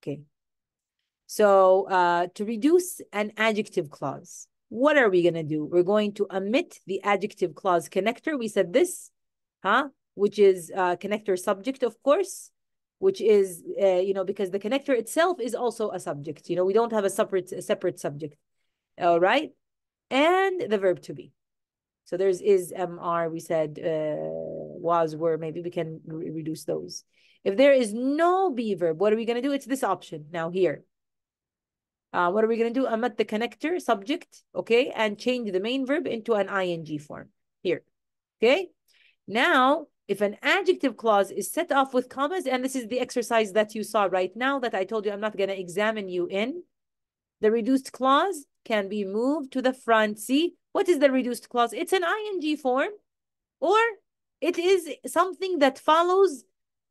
Okay. So uh, to reduce an adjective clause, what are we going to do? We're going to omit the adjective clause connector. We said this, huh? Which is uh, connector subject, of course, which is, uh, you know, because the connector itself is also a subject. You know, we don't have a separate, a separate subject. All right. And the verb to be. So there's is, mr, we said, uh, was, were, maybe we can re reduce those. If there is no be verb, what are we going to do? It's this option now here. Uh, what are we going to do? I'm at the connector, subject, okay, and change the main verb into an ing form here, okay? Now, if an adjective clause is set off with commas, and this is the exercise that you saw right now that I told you I'm not going to examine you in, the reduced clause can be moved to the front. See, what is the reduced clause? It's an ing form, or it is something that follows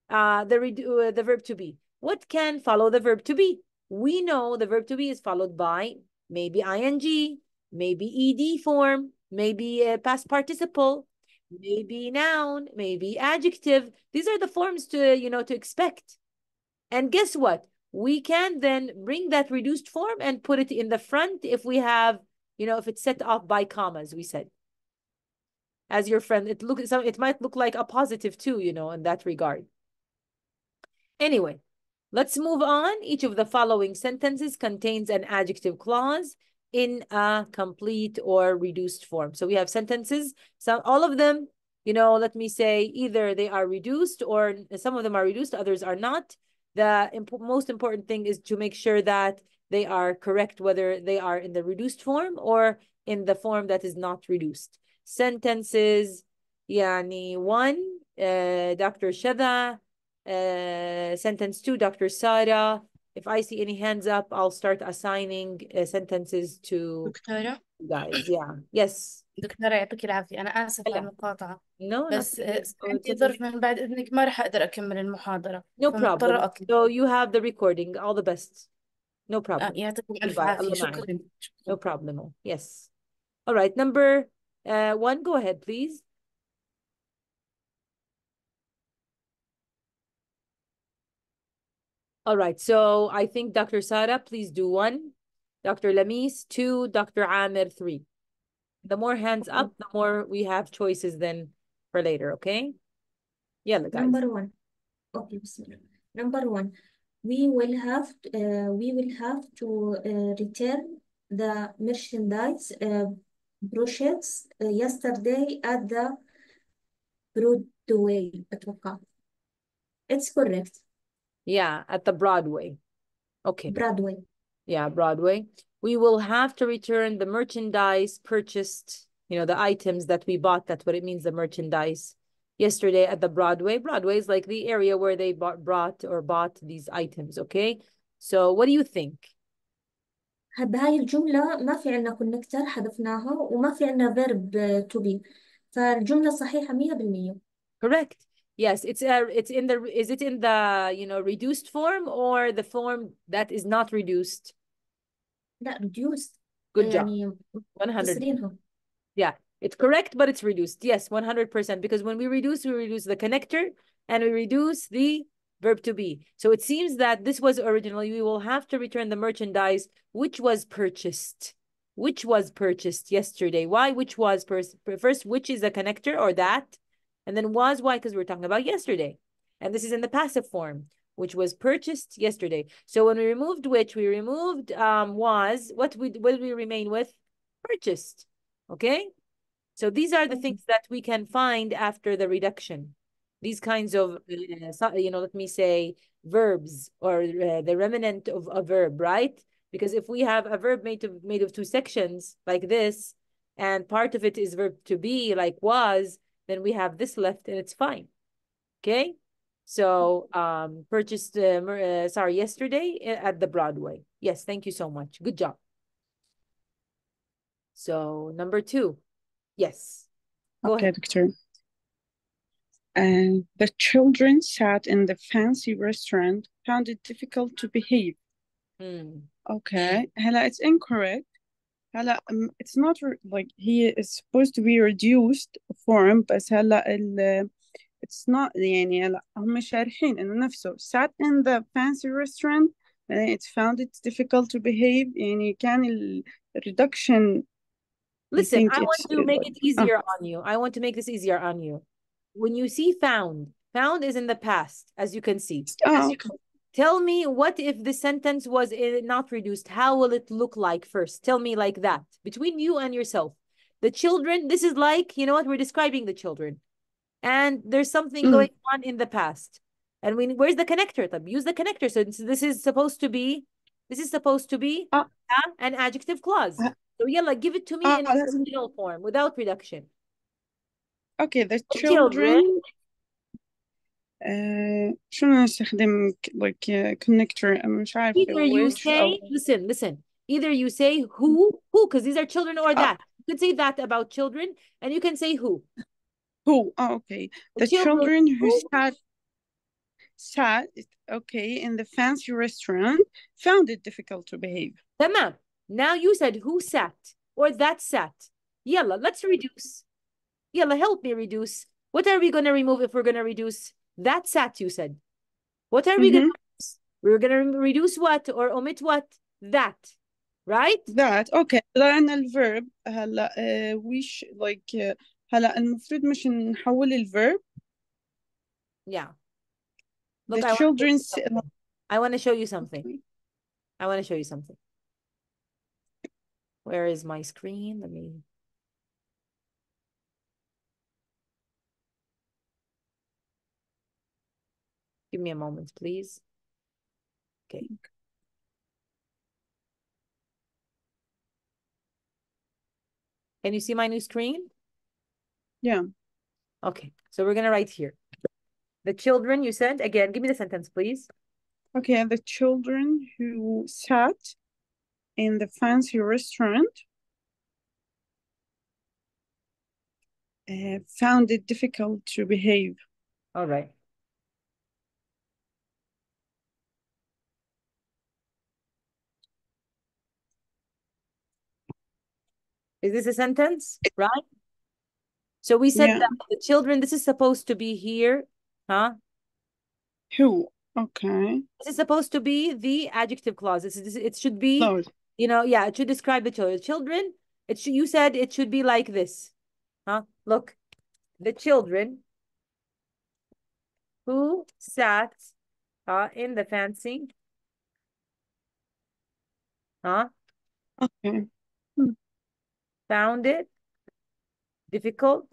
uh, the, uh, the verb to be. What can follow the verb to be? We know the verb to be is followed by maybe ing, maybe ed form, maybe a past participle, maybe noun, maybe adjective. These are the forms to, you know, to expect. And guess what? We can then bring that reduced form and put it in the front if we have, you know, if it's set off by commas, we said. As your friend, it look it might look like a positive too, you know, in that regard. Anyway, let's move on. Each of the following sentences contains an adjective clause in a complete or reduced form. So we have sentences, so all of them, you know, let me say either they are reduced or some of them are reduced, others are not. The imp most important thing is to make sure that they are correct, whether they are in the reduced form or in the form that is not reduced. Sentences, yani one, uh, Dr. Shada, uh, sentence two, Dr. Sara. If I see any hands up, I'll start assigning uh, sentences to دكتورة guys. Yeah. Yes. دكتورة يعطيك العافية أنا آسفة على لا. المقاطعة No. بس nothing. عندي ظرف من بعد إذنك ما راح أقدر أكمل المحاضرة No problem. أكمل So you have the recording. All the best. No ah, problem. آه، يعطيكم ألف Goodbye. عافية شكرا No problem. Yes. All right. Number uh, one. Go ahead, please. All right, so I think Dr. Sara, please do one. Dr. Lamis, two. Dr. Amir, three. The more hands up, the more we have choices then for later, okay? Yeah, guys. Number one. Okay, number one. We will have uh, we will have to uh, return the merchandise uh, brochures uh, yesterday at the Broadway. It's correct. Yeah, at the Broadway. Okay. Broadway. Yeah, Broadway. We will have to return the merchandise purchased, you know, the items that we bought. That's what it means, the merchandise. Yesterday at the Broadway. Broadway is like the area where they bought, brought or bought these items, okay? So what do you think? بهاي الجملة ما في عنا كونكتر حذفناها وما في عنا verb to be فالجملة صحيحة 100% Correct yes it's uh, it's in the is it in the you know reduced form or the form that is not reduced not reduced good job 100 yeah it's correct but it's reduced yes 100% because when we reduce we reduce the connector and we reduce the verb to be so it seems that this was originally we will have to return the merchandise which was purchased which was purchased yesterday why which was first which is a connector or that and then was why? Because we were talking about yesterday. And this is in the passive form, which was purchased yesterday. So when we removed which, we removed um, was, what, we, will we remain with? Purchased, okay? So these are the mm-hmm. things that we can find after the reduction. These kinds of, uh, you know, let me say verbs or uh, the remnant of a verb, right? Because if we have a verb made of, made of two sections like this, and part of it is verb to be like was, then we have this left and it's fine. Okay. So mm-hmm. um, purchased, uh, uh, sorry, yesterday eh, at the Broadway. Yes, thank you so much. Good job. So number two, yes. Go okay, ahead. And the children sat in the fancy restaurant found it difficult to behave. Hmm. Okay, Hella, it's incorrect. هلا it's not like he is supposed to be reduced form بس هلا ال it's not يعني هلا هم شارحين انه نفسه sat in the fancy restaurant and it found it difficult to behave يعني كان ال reduction Listen, I, want to make it easier uh. on you. I want to make this easier on you. When you see found, found is in the past, as you can see. Oh. As you can tell me what if the sentence was eh, not reduced how will it look like first tell me like that between you and yourself the children this is like you know what we're describing the children and there's something mm. going on in the past and we where's the connector use the connector so this is supposed to be this is supposed to be uh, an adjective clause uh, so yeah like give it to me uh, in original form without reduction okay the children, children uh, شنو نستخدم like uh, connector مش عارفة either you say أو... listen listen either you say who who because these are children or ah. that uh, you could say that about children and you can say who who oh, okay the, the children, children, who, who sat sat okay in the fancy restaurant found it difficult to behave تمام now you said who sat or that sat yalla let's reduce yalla help me reduce what are we going to remove if we're going to reduce that sat, you said. What are mm-hmm. we going to We're going to reduce what or omit what? That. Right? That. Okay. لأن الverb هلا uh, we sh like uh, هلا المفروض مش نحول الverb. Yeah. Look, the I children. I want to show you something. I want to show you something. Where is my screen? Let me Give me a moment, please. Okay. Can you see my new screen? Yeah. Okay, so we're going to write here. The children you said, again, give me the sentence, please. Okay, the children who sat in the fancy restaurant uh, found it difficult to behave. All right. Is this a sentence? Right? So we said yeah. that the children, this is supposed to be here, huh? Who? Okay. This is supposed to be the adjective clause. it should be, you know, yeah, it should describe the children. Children, it should, you said it should be like this, huh? Look, the children who sat uh, in the fancy, huh? Okay found it difficult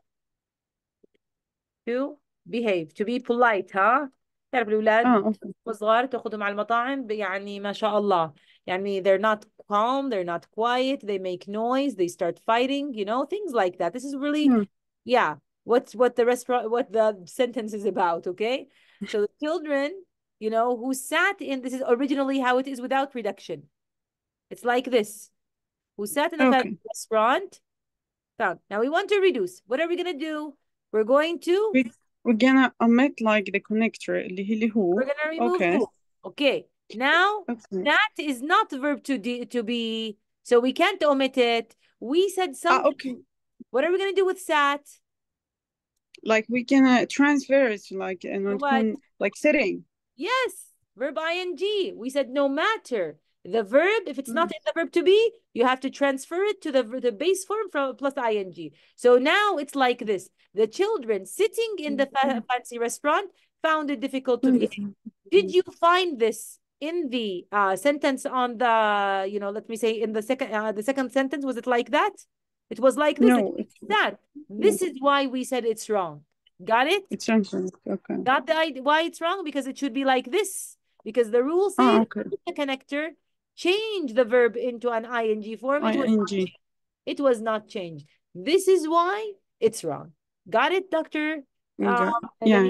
to behave to be polite ها تعرف الأولاد وصغار تأخذهم على المطاعم يعني ما شاء الله يعني they're not calm they're not quiet they make noise they start fighting you know things like that this is really hmm. yeah what's what the restaurant what the sentence is about okay so the children you know who sat in this is originally how it is without reduction it's like this who sat in a okay. restaurant. Found. Now we want to reduce. What are we going to do? We're going to... We, are going to omit like the connector. We're going to remove okay. Who. Okay. Now, okay. that is not verb to, de to be. So we can't omit it. We said ah, something. Uh, okay. What are we going to do with sat? Like we can uh, transfer it like an like sitting. Yes, verb ing. We said no matter the verb, if it's mm -hmm. not in the verb to be, you have to transfer it to the, the base form from plus ing. So now it's like this. The children sitting in the fa mm. fancy restaurant found it difficult to read. Mm. Did you find this in the uh, sentence on the, you know, let me say in the second, uh, the second sentence, was it like that? It was like this. No, it's that. Mm. This is why we said it's wrong. Got it? It's wrong. Okay. Got the idea why it's wrong? Because it should be like this. Because the rule says oh, okay. the connector change the verb into an ing form. It was, not, it was not changed. This is why it's wrong. Got it, doctor? Okay. Um, yeah.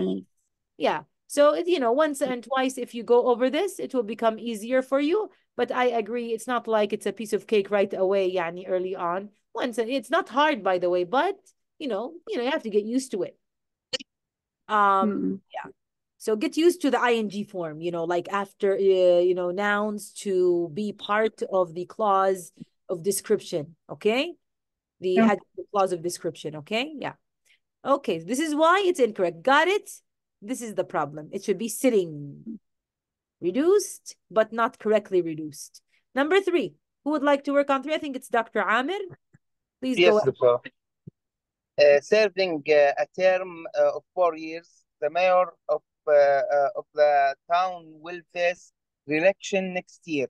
Yeah. So, you know, once and twice, if you go over this, it will become easier for you. But I agree, it's not like it's a piece of cake right away, yani, early on. Once it's not hard, by the way, but you know, you know, you have to get used to it. Um, mm yeah. So get used to the ing form, you know, like after, uh, you know, nouns to be part of the clause of description, okay? The yeah. clause of description, okay? Yeah. Okay, this is why it's incorrect. Got it? This is the problem. It should be sitting. Reduced, but not correctly reduced. Number three, who would like to work on three? I think it's Dr. Amir. Please yes, go uh, serving uh, a term uh, of four years, the mayor of uh, uh, of the town will face re-election next year.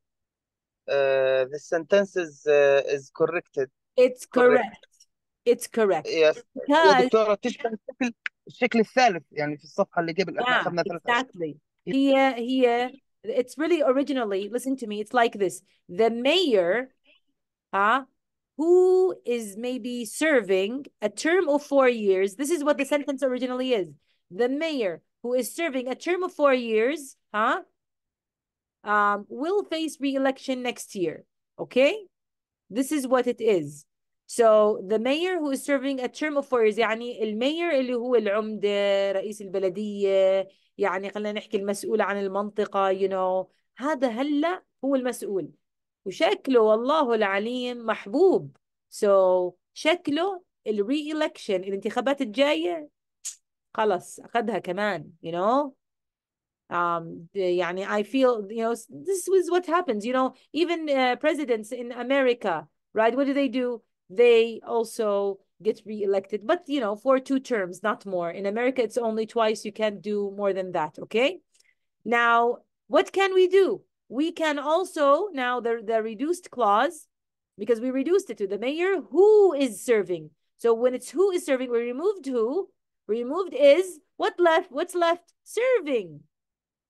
Uh, the sentence is, is corrected. It's correct. correct. It's correct. Yes. Because... يا Exactly. Here, here, it's really originally, listen to me, it's like this. The mayor, huh, who is maybe serving a term of four years, this is what the sentence originally is. The mayor who is serving a term of four years, huh? Um, will face re-election next year. Okay? This is what it is. So the mayor who is serving a term of four years يعني mayor اللي هو العمدة رئيس البلدية يعني خلينا نحكي المسؤول عن المنطقة you know هذا هلا هو المسؤول وشكله والله العليم محبوب so شكله re-election, الانتخابات الجاية خلص أخذها كمان you know um يعني I feel you know this was what happens you know even uh, presidents in America right what do they do they also get reelected but you know for two terms not more in America it's only twice you can't do more than that okay now what can we do we can also now the, the reduced clause because we reduced it to the mayor who is serving so when it's who is serving we removed who Removed is what left? What's left? Serving.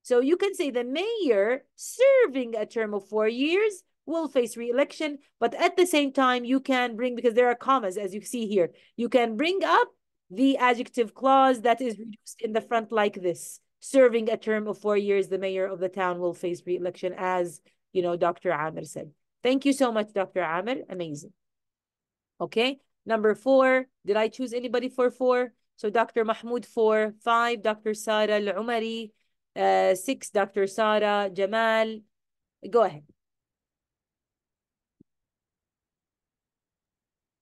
So you can say the mayor serving a term of four years will face re-election, but at the same time, you can bring, because there are commas, as you see here, you can bring up the adjective clause that is reduced in the front like this. Serving a term of four years, the mayor of the town will face re-election as, you know, Dr. Amir said. Thank you so much, Dr. Amir. Amazing. Okay, number four. Did I choose anybody for four? So Dr. Mahmoud, four, five, Dr. Sara Al-Umari, uh, six, Dr. Sara Jamal. Go ahead.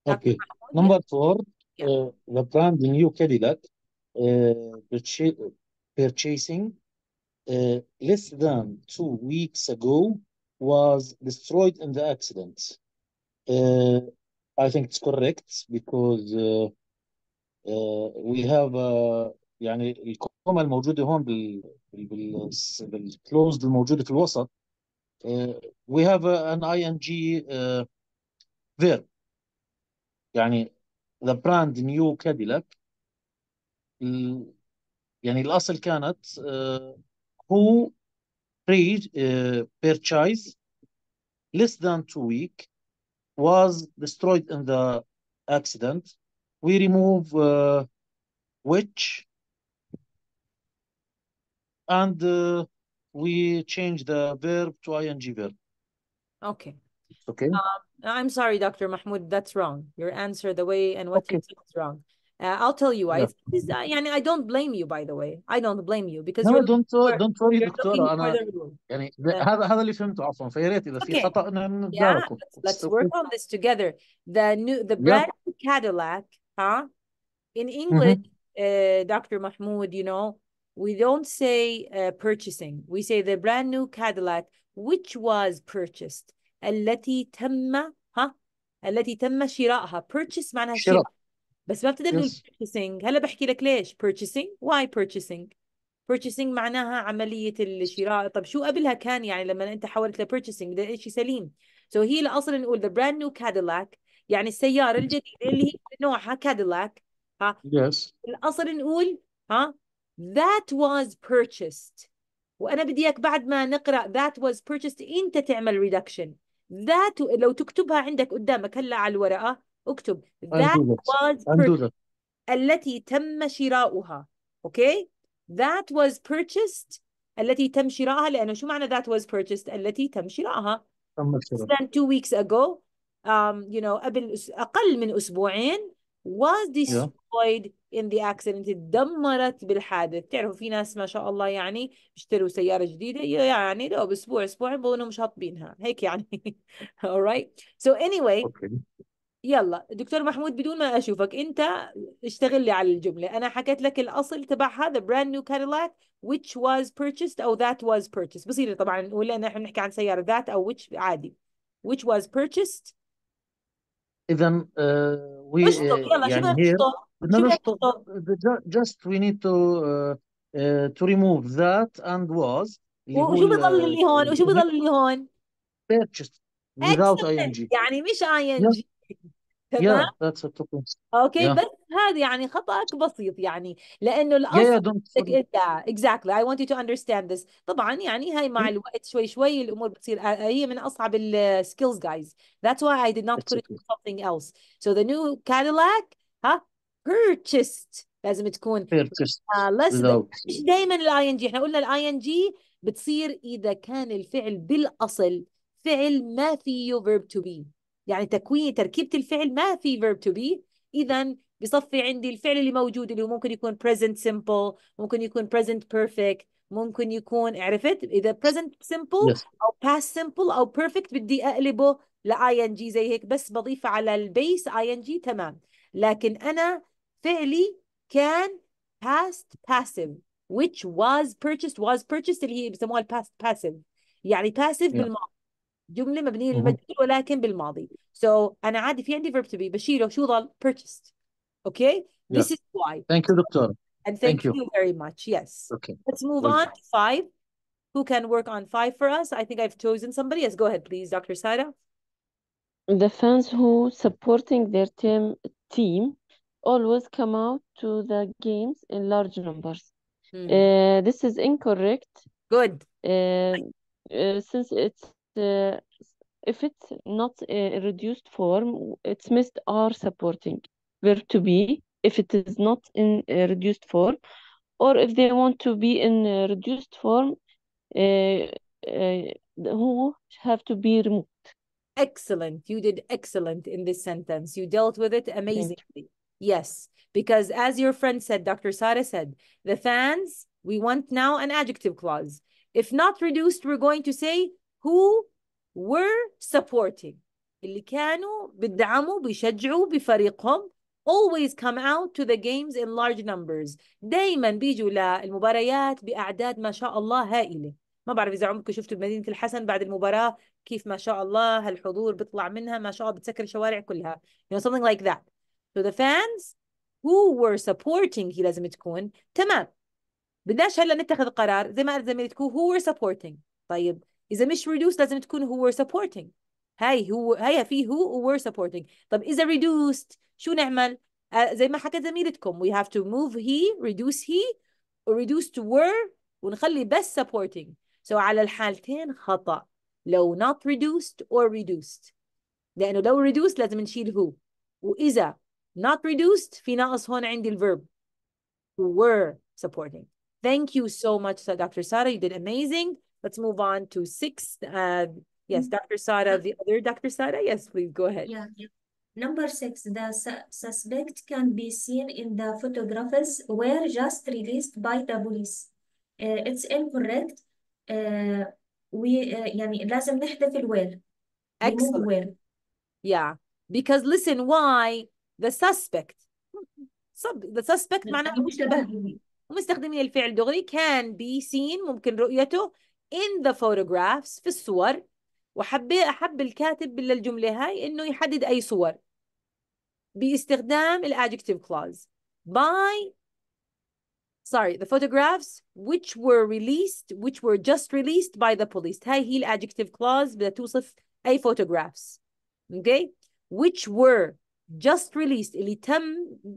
Okay, number four, yeah. uh, the brand new Cadillac uh, purchasing uh, less than two weeks ago was destroyed in the accident. Uh, I think it's correct because uh, وي هاف يعني الكوما الموجوده هون بال بالكلوزد الموجوده في الوسط وي هاف ان اي ان جي فيرب يعني ذا براند نيو كاديلاك يعني الاصل كانت هو pre purchase less than two week was destroyed in the accident we remove uh, which and uh, we change the verb to ing verb. Okay. Okay. Um, I'm sorry, Dr. Mahmoud, that's wrong. Your answer, the way and what okay. you said is wrong. Uh, I'll tell you why. Yeah. It's, uh, I, mean, I don't blame you, by the way. I don't blame you because no, don't for, don't worry دكتورة أنا يعني هذا هذا اللي فهمته عفوا فيا ريت إذا في خطأ نتداركه. Let's work on this together. The new the brand yeah. Cadillac huh? In mm-hmm. English, mm-hmm. uh, Dr. Mahmoud, you know, we don't say uh, purchasing. We say the brand new Cadillac, which was purchased. التي تم ها التي تم شراءها purchase معناها شراء بس ما ابتدى yes. purchasing هلا بحكي لك ليش purchasing why purchasing purchasing معناها عملية الشراء طب شو قبلها كان يعني لما انت حولت ل purchasing ده شيء سليم so هي الاصل نقول the brand new Cadillac يعني السياره الجديده اللي هي نوعها كاديلاك ها yes. الاصل نقول ها that was purchased وانا بدي اياك بعد ما نقرا that was purchased انت تعمل reduction that لو تكتبها عندك قدامك هلا على الورقه اكتب that was purchased التي تم شراؤها اوكي ذات that was purchased التي تم شراؤها لانه شو معنى that was purchased التي تم شراؤها تم شراؤها 2 two weeks ago um, you know قبل اقل من اسبوعين was destroyed yeah. in the accident اتدمرت بالحادث تعرفوا في ناس ما شاء الله يعني بيشتروا سيارة جديدة يعني لو بأسبوع أسبوعين بكونوا مش هطبينها هيك يعني alright so anyway okay. يلا دكتور محمود بدون ما أشوفك أنت اشتغل لي على الجملة أنا حكيت لك الأصل تبعها the brand new Cadillac which was purchased أو that was purchased بصير طبعا ولا نحن نحكي عن سيارة that أو which عادي which was purchased then, uh, we يلا here بدنا نشطب just we need to uh, uh, to remove that and was وشو بضل uh, هون وشو بضل اللي هون purchased without ing يعني مش ing تمام؟ yeah that's a اوكي yeah. بس هذا يعني خطأك بسيط يعني لأنه yeah yeah الأصل don't yeah exactly I want you to understand this طبعا يعني هاي مع hmm. الوقت شوي شوي الأمور بتصير آه، هي من أصعب السكيلز جايز that's why I did not put it on something else so the new Cadillac ها purchased لازم تكون purchased uh, less than مش دائما الاي ان جي احنا قلنا الاي ان جي بتصير إذا كان الفعل بالأصل فعل ما فيه verb to be يعني تكوين تركيبه الفعل ما في verb to be اذا بصفي عندي الفعل اللي موجود اللي ممكن يكون present simple ممكن يكون present perfect ممكن يكون عرفت اذا present simple yes. او past simple او perfect بدي اقلبه ل ing زي هيك بس بضيف على البيس ing تمام لكن انا فعلي كان past passive which was purchased was purchased اللي هي بسموها past passive يعني passive yeah. بالماضي جملة مبنية للمجهول ولكن بالماضي so, انا عادي في عندي verb to be بشيله شو ضل purchased okay this is why thank you doctor and thank, thank you. you. very much yes okay let's move okay. on to five who can work on five for us i think i've chosen somebody yes go ahead please dr Saida. the fans who supporting their team team always come out to the games in large numbers hmm. uh, this is incorrect good uh, uh, since it's uh, if it's not a reduced form, it's missed are supporting where to be if it is not in reduced form, or if they want to be in reduced form, uh, uh, who have to be removed. Excellent. You did excellent in this sentence. You dealt with it amazingly. Yes, because as your friend said, Dr. Sara said, the fans, we want now an adjective clause. If not reduced, we're going to say who were supporting اللي كانوا بيدعموا بيشجعوا بفريقهم always come out to the games in large numbers دايما بيجوا للمباريات بأعداد ما شاء الله هائلة ما بعرف إذا عمركم شفتوا بمدينة الحسن بعد المباراة كيف ما شاء الله هالحضور بيطلع منها ما شاء الله بتسكر الشوارع كلها you know something like that so the fans who were supporting هي لازم تكون تمام بدناش هلا نتخذ قرار زي ما قالت زميلتكم who were supporting طيب اذا مش reduced لازم تكون who we're supporting هاي هو هيا في who we're supporting طب اذا reduced شو نعمل آه زي ما حكت زميلتكم we have to move he reduce he reduce to were ونخلي بس supporting so على الحالتين خطأ لو not reduced or reduced لأنه لو reduced لازم نشيل who وإذا not reduced في ناقص هون عندي الverb were supporting Thank you so much, Dr. Sara. You did amazing. Let's move on to six. Uh, yes, mm-hmm. Dr. Sada, the other Dr. Sada. Yes, please go ahead. Yeah. Number six, the su suspect can be seen in the photographs were just released by the police. Uh, it's incorrect. Uh, we uh, يعني لازم نحذف well. Excellent. Where. Yeah, because listen why the suspect sub the suspect معناها مشتبه مستخدمين الفعل دغري can be seen ممكن رؤيته in the photographs في الصور وحبي أحب الكاتب للجملة هاي إنه يحدد أي صور باستخدام the adjective clause by sorry the photographs which were released which were just released by the police هاي هي the adjective clause بدها توصف أي photographs okay which were just released اللي تم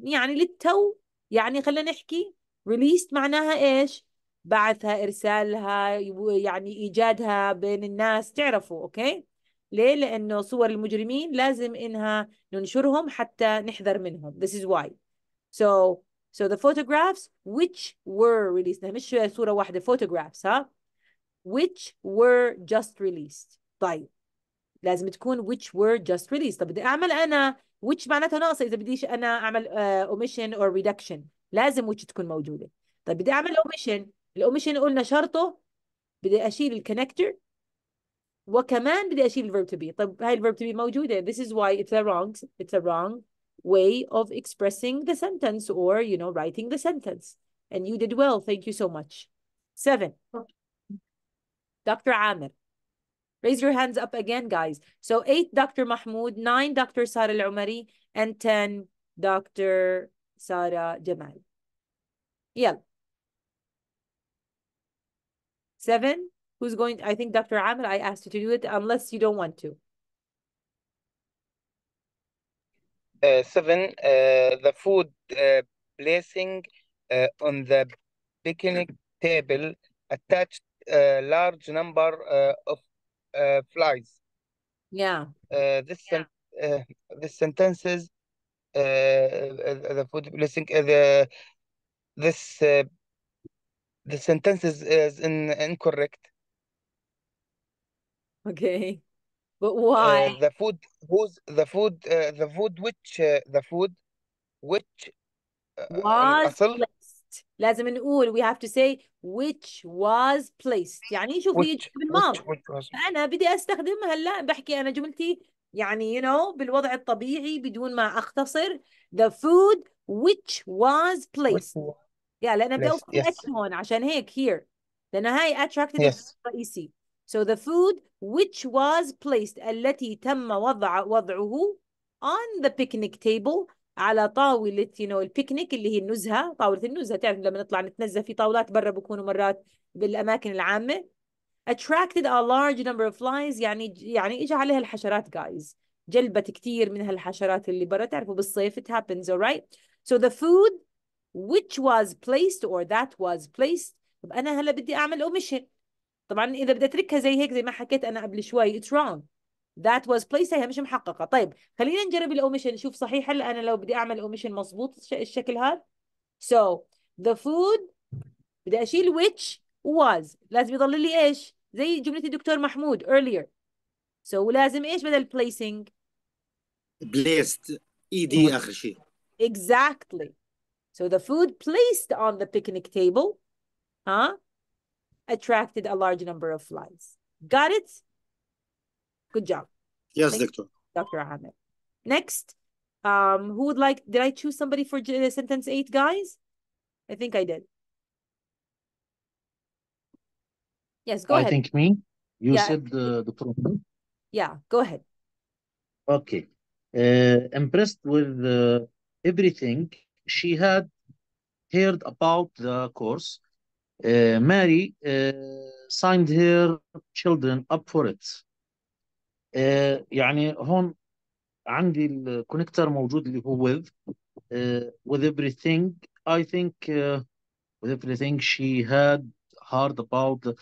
يعني للتو يعني خلينا نحكي released معناها ايش بعثها ارسالها يعني ايجادها بين الناس تعرفوا اوكي ليه لانه صور المجرمين لازم انها ننشرهم حتى نحذر منهم this is why so so the photographs which were released مش صوره واحده photographs ها which were just released طيب لازم تكون which were just released طب بدي اعمل انا which معناتها ناقصه اذا بديش انا اعمل uh, omission or reduction لازم which تكون موجوده طيب بدي اعمل omission الاوميشن قلنا شرطه بدي اشيل الكونكتور وكمان بدي اشيل الفيرب تو بي طب هاي الفيرب تو بي موجوده this is why it's a wrong it's a wrong way of expressing the sentence or you know writing the sentence and you did well thank you so much seven Dr. Amir raise your hands up again guys so eight Dr. Mahmoud nine Dr. Sara Al-Umari and ten Dr. Sara Jamal يلا Seven, who's going, I think Dr. Amir, I asked you to do it unless you don't want to. Uh, seven, uh, the food uh, placing uh, on the picnic table attached a large number uh, of uh, flies. Yeah. Uh, this yeah. Sen uh, this sentences uh, the food placing uh, the this uh, The sentence is, is in, incorrect. Okay. But why? Uh, the food who's the food uh, the food which uh, the food which uh, was placed. لازم نقول we have to say which was placed يعني شوف هي بالماضي أنا بدي أستخدمها هلا بحكي أنا جملتي يعني you know بالوضع الطبيعي بدون ما أختصر the food which was placed which Yeah, لأن they also yes. هون عشان هيك here. لأن هاي attracted yes. الرئيسي. So the food which was placed التي تم وضع وضعه on the picnic table على طاولة you know البيكنيك اللي هي النزهة طاولة النزهة تعرف لما نطلع نتنزه في طاولات برا بكونوا مرات بالأماكن العامة attracted a large number of flies يعني يعني إجا عليها الحشرات guys جلبت كثير من هالحشرات اللي برا تعرفوا بالصيف it happens alright so the food which was placed or that was placed طب انا هلا بدي اعمل omission طبعا اذا بدي اتركها زي هيك زي ما حكيت انا قبل شوي it's wrong that was placed هي مش محققه طيب خلينا نجرب الاوميشن نشوف صحيح هلا انا لو بدي اعمل اوميشن مضبوط الشكل هذا so the food بدي اشيل which was لازم يضل لي ايش زي جمله الدكتور محمود earlier so ولازم ايش بدل placing placed اي دي اخر شيء exactly so the food placed on the picnic table huh, attracted a large number of flies. Got it? Good job. Yes, Thank Doctor. You, Dr. Ahmed. Next, um, who would like, did I choose somebody for uh, sentence eight, guys? I think I did. Yes, go I ahead. I think me. You yeah. said the, the problem. Yeah, go ahead. Okay. Uh, impressed with uh, everything she had heard about the course. Uh, Mary uh, signed her children up for it. Uh, يعني هون عندي الكونكتر موجود اللي هو with uh, with everything I think uh, with everything she had heard about uh,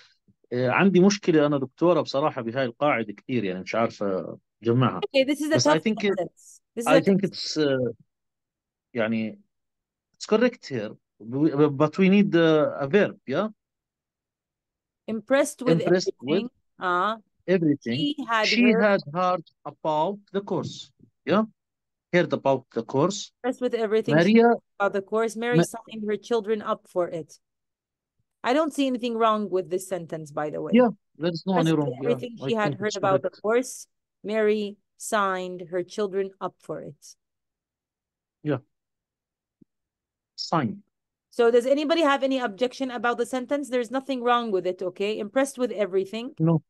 عندي مشكلة أنا دكتورة بصراحة بهاي القاعدة كثير يعني مش عارفة أجمعها okay, this is a بس I think it, I think it's uh, يعني it's correct here, but we need a verb, yeah? Impressed with Impressed everything. With uh, everything. She, had, she heard... had heard about the course, yeah? Heard about the course. Impressed with everything Maria, about the course. Mary Ma signed her children up for it. I don't see anything wrong with this sentence, by the way. Yeah, there's no any wrong. Everything yeah, she I had heard about correct. the course, Mary signed her children up for it. Yeah sign. So does anybody have any objection about the sentence? There's nothing wrong with it, okay? Impressed with everything. No.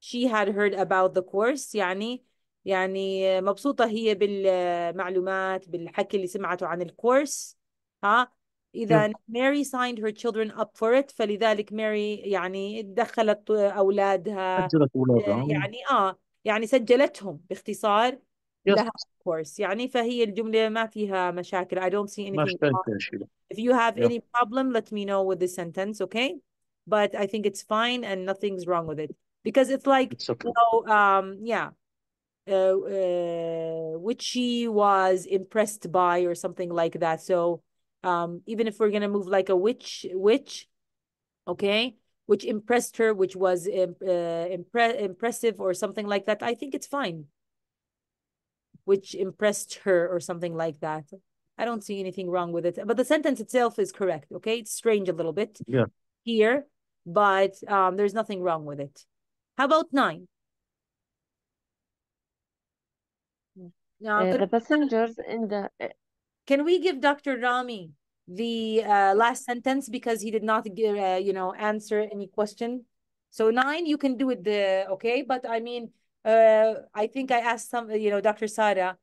She had heard about the course, يعني يعني مبسوطة هي بالمعلومات بالحكي اللي سمعته عن الكورس ها إذا yeah. Mary signed her children up for it فلذلك Mary يعني دخلت أولادها سجلت أولادها يعني آه يعني سجلتهم باختصار of course يعني فهي الجملة ما فيها مشاكل I don't see anything If you have yeah. any problem let me know with the sentence okay but I think it's fine and nothing's wrong with it because it's like it's okay. you know um yeah uh, uh, which she was impressed by or something like that so um even if we're gonna move like a witch witch okay which impressed her which was uh, impre impressive or something like that I think it's fine which impressed her or something like that. I don't see anything wrong with it. But the sentence itself is correct, okay? It's strange a little bit yeah. here, but um, there's nothing wrong with it. How about nine? Now, uh, the passengers in the... Uh, can we give Dr. Rami the uh, last sentence because he did not give, uh, you know, answer any question? So nine, you can do it, the, okay? But I mean, uh, I think I asked some, you know, Dr. Sada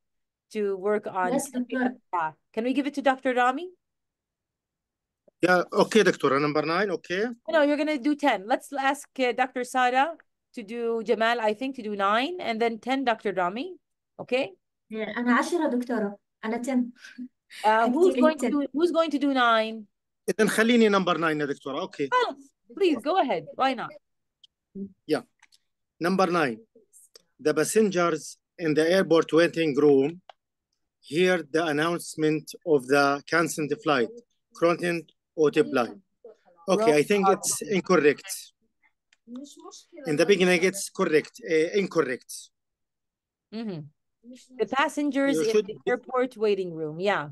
to work on. Yes, yeah. Can we give it to Dr. Rami? Yeah, okay, Doctor. Number nine, okay. No, you're going to do 10. Let's ask uh, Dr. Sada to do, Jamal, I think, to do nine, and then 10, Dr. Rami. Okay? Yeah, أنا 10 دكتورة. أنا 10. Uh, who's going to do, who's going to do nine? إذن خليني number nine eh, Doctor. Okay. Oh, please, go ahead. Why not? Yeah. Number nine. The passengers in the airport waiting room hear the announcement of the cancelled flight, Croton Autoply. Okay, I think it's incorrect. In the beginning, it's correct, uh, incorrect. Mm -hmm. The passengers in the airport waiting room, yeah.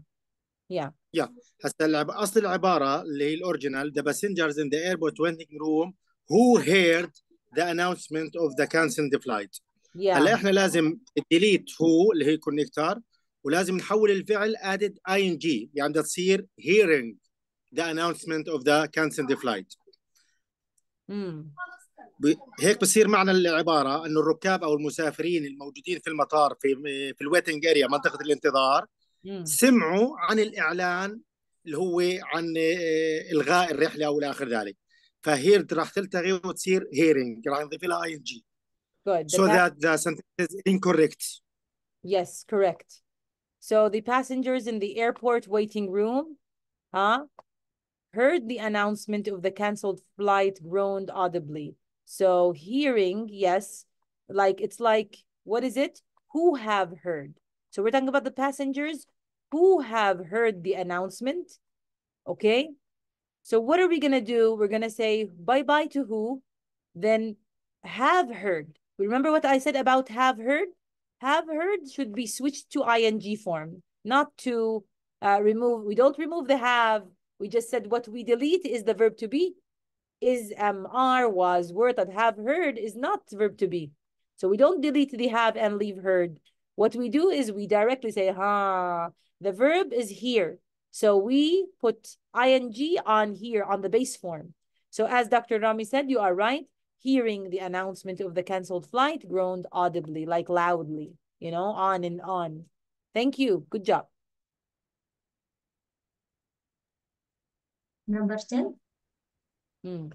Yeah. Yeah. As the اصل the passengers in the airport waiting room who heard the announcement of the cancelled flight. yeah. هلا احنا لازم ديليت هو اللي هي كونكتر ولازم نحول الفعل اي ان جي يعني بدها تصير hearing the announcement of the cancelled flight mm. هيك بصير معنى العباره انه الركاب او المسافرين الموجودين في المطار في في الويتنج اريا منطقه الانتظار hmm. سمعوا عن الاعلان اللي هو عن آه، الغاء الرحله او الى اخر ذلك فهيرد راح تلتغي وتصير هيرنج راح نضيف لها اي ان جي Good. The so that the sentence is incorrect. Yes, correct. So the passengers in the airport waiting room, huh, heard the announcement of the canceled flight groaned audibly. So hearing, yes, like it's like, what is it? Who have heard? So we're talking about the passengers who have heard the announcement, okay? So what are we going to do? We're going to say bye-bye to who, then have heard. Remember what I said about have heard? Have heard should be switched to ing form, not to uh, remove. We don't remove the have. We just said what we delete is the verb to be. Is, am, are, was, were, that have heard is not verb to be. So we don't delete the have and leave heard. What we do is we directly say, ha, the verb is here. So we put ing on here on the base form. So as Dr. Rami said, you are right hearing the announcement of the canceled flight, groaned audibly, like loudly, you know, on and on. Thank you. Good job. Number 10. Mm.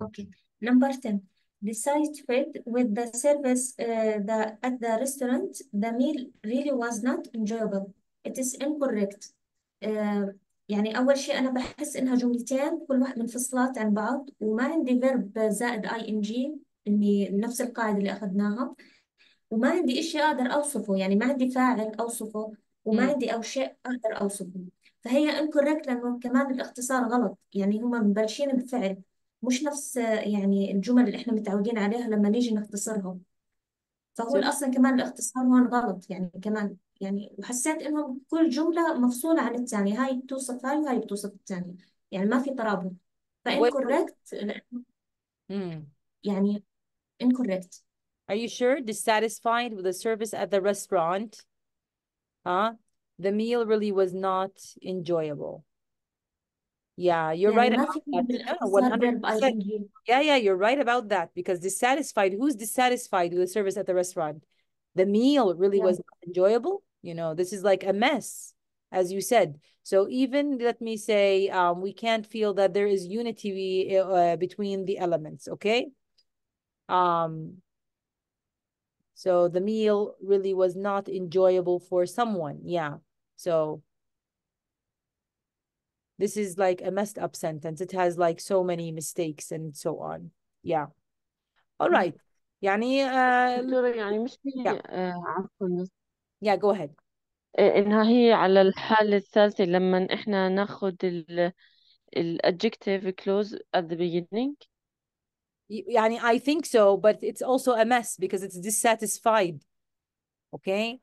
Okay. Number 10. side fact, with the service uh, the, at the restaurant, the meal really was not enjoyable. It is incorrect. Uh, يعني أول شيء أنا بحس إنها جملتين كل واحد منفصلات عن بعض وما عندي فيرب زائد أي إن جي نفس القاعدة اللي أخذناها وما عندي إشي أقدر أوصفه يعني ما عندي فاعل أوصفه وما م. عندي أو شيء أقدر أوصفه فهي انكوريكت لأنه كمان الاختصار غلط يعني هم مبلشين بفعل مش نفس يعني الجمل اللي إحنا متعودين عليها لما نيجي نختصرها فهو أصلا كمان الاختصار هون غلط يعني كمان يعني وحسيت انهم كل جملة مفصولة عن الثانية هاي بتوصف هاي وهاي بتوصف يعني ما في ترابط يعني Are you sure? Dissatisfied with the service at the restaurant? Huh? The meal really was not enjoyable. Yeah, you're right about that. Yeah, yeah, you're right about that because dissatisfied, who's dissatisfied with the service at the restaurant? The meal really yeah. was not enjoyable. You know, this is like a mess, as you said. So even let me say, um, we can't feel that there is unity eh, uh, between the elements. Okay. Um, so the meal really was not enjoyable for someone. Yeah. So this is like a messed up sentence. It has like so many mistakes and so on. Yeah. All mm-hmm. right. يعني يعني مش في عفوا يا جو اهيد إنها هي على الحالة الثالثة لما إحنا ناخد ال ال adjective clause at the beginning يعني I think so but it's also a mess because it's dissatisfied okay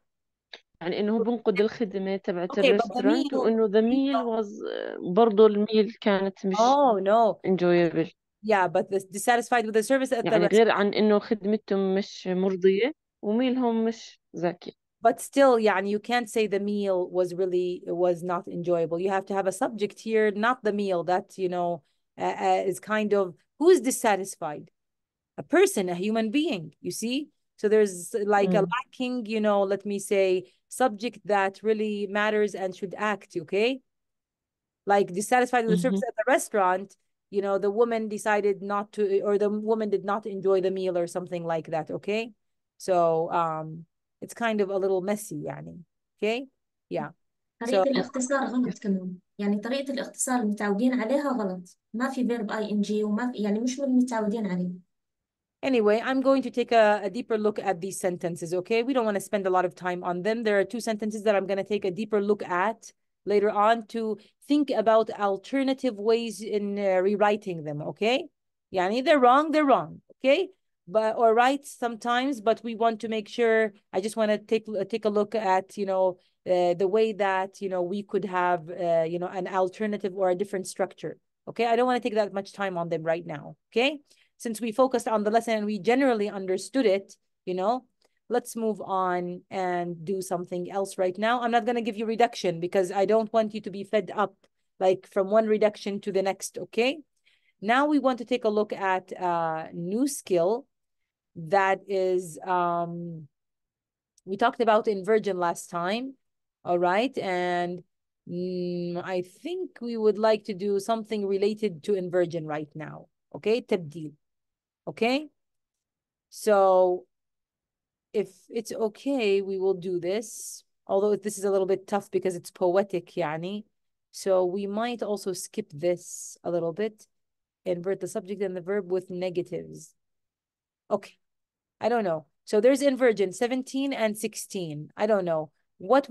يعني انه هو بنقد الخدمه تبعت okay but the الريستورانت meal وانه the meal was برضه الميل كانت مش oh no enjoyable yeah but the dissatisfied with the service at يعني the غير عن انه خدمتهم مش مرضيه وميلهم مش زاكي but still yeah and you can't say the meal was really was not enjoyable you have to have a subject here not the meal that you know uh, is kind of who is dissatisfied a person a human being you see so there's like mm. a lacking you know let me say subject that really matters and should act okay like dissatisfied with mm -hmm. the service mm-hmm. at the restaurant you know the woman decided not to or the woman did not enjoy the meal or something like that okay so um it's kind of a little messy يعني okay yeah so, يعني طريقة الاختصار متعودين عليها غلط ما في verb ing وما في يعني مش من عليه Anyway, I'm going to take a, a deeper look at these sentences, okay? We don't want to spend a lot of time on them. There are two sentences that I'm going to take a deeper look at later on to think about alternative ways in uh, rewriting them, okay? Yani they're wrong, they're wrong, okay? but or right sometimes but we want to make sure i just want to take uh, take a look at you know uh, the way that you know we could have uh, you know an alternative or a different structure okay i don't want to take that much time on them right now okay since we focused on the lesson and we generally understood it you know let's move on and do something else right now i'm not going to give you reduction because i don't want you to be fed up like from one reduction to the next okay now we want to take a look at a uh, new skill that is um, we talked about in Virgin last time, all right? And mm, I think we would like to do something related to in Virgin right now, okay? Tabdil, okay? So if it's okay, we will do this. Although this is a little bit tough because it's poetic, yani. So we might also skip this a little bit, invert the subject and the verb with negatives. Okay, I don't know. So there's invergence, 17 and 16. I don't know. What